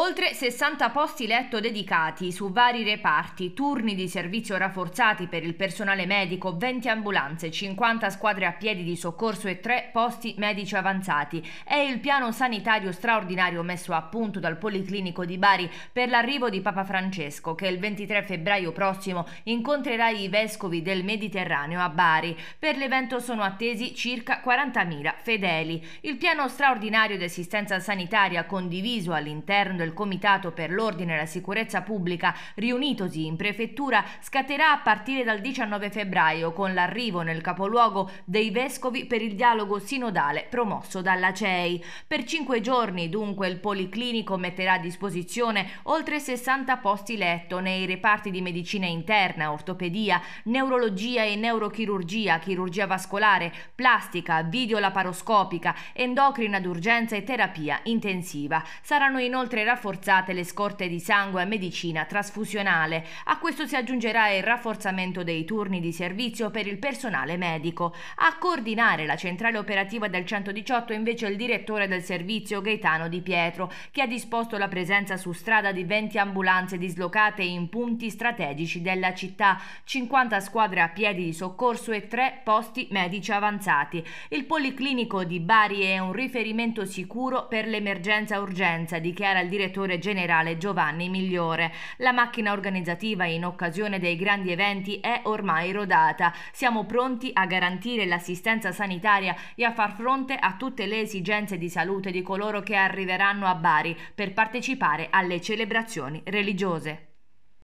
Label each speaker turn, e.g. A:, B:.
A: Oltre 60 posti letto dedicati su vari reparti, turni di servizio rafforzati per il personale medico, 20 ambulanze, 50 squadre a piedi di soccorso e 3 posti medici avanzati. È il piano sanitario straordinario messo a punto dal Policlinico di Bari per l'arrivo di Papa Francesco, che il 23 febbraio prossimo incontrerà i vescovi del Mediterraneo a Bari. Per l'evento sono attesi circa 40.000 fedeli. Il piano straordinario di assistenza sanitaria condiviso all'interno del il Comitato per l'Ordine e la Sicurezza Pubblica, riunitosi in prefettura, scatterà a partire dal 19 febbraio con l'arrivo nel capoluogo dei vescovi per il dialogo sinodale promosso dalla CEI. Per cinque giorni, dunque, il Policlinico metterà a disposizione oltre 60 posti letto nei reparti di medicina interna, ortopedia, neurologia e neurochirurgia, chirurgia vascolare, plastica, videolaparoscopica, endocrina d'urgenza e terapia intensiva. Saranno inoltre rafforzati rafforzate le scorte di sangue e medicina trasfusionale. A questo si aggiungerà il rafforzamento dei turni di servizio per il personale medico. A coordinare la centrale operativa del 118 invece il direttore del servizio Gaetano Di Pietro, che ha disposto la presenza su strada di 20 ambulanze dislocate in punti strategici della città, 50 squadre a piedi di soccorso e 3 posti medici avanzati. Il policlinico di Bari è un riferimento sicuro per l'emergenza urgenza, dichiara il direttore direttore generale Giovanni Migliore. La macchina organizzativa in occasione dei grandi eventi è ormai rodata. Siamo pronti a garantire l'assistenza sanitaria e a far fronte a tutte le esigenze di salute di coloro che arriveranno a Bari per partecipare alle celebrazioni religiose.